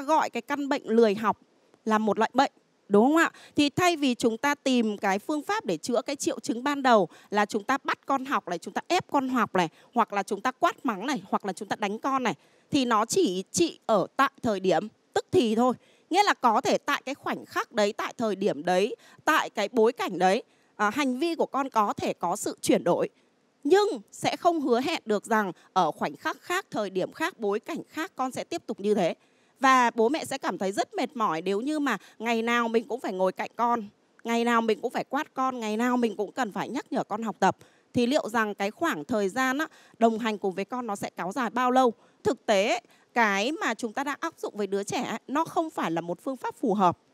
gọi cái căn bệnh lười học là một loại bệnh đúng không ạ? Thì thay vì chúng ta tìm cái phương pháp để chữa cái triệu chứng ban đầu là chúng ta bắt con học này, chúng ta ép con học này, hoặc là chúng ta quát mắng này, hoặc là chúng ta đánh con này thì nó chỉ trị ở tại thời điểm tức thì thôi. Nghĩa là có thể tại cái khoảnh khắc đấy, tại thời điểm đấy, tại cái bối cảnh đấy, à, hành vi của con có thể có sự chuyển đổi nhưng sẽ không hứa hẹn được rằng ở khoảnh khắc khác, thời điểm khác, bối cảnh khác con sẽ tiếp tục như thế và bố mẹ sẽ cảm thấy rất mệt mỏi nếu như mà ngày nào mình cũng phải ngồi cạnh con ngày nào mình cũng phải quát con ngày nào mình cũng cần phải nhắc nhở con học tập thì liệu rằng cái khoảng thời gian đồng hành cùng với con nó sẽ kéo dài bao lâu thực tế cái mà chúng ta đang áp dụng với đứa trẻ nó không phải là một phương pháp phù hợp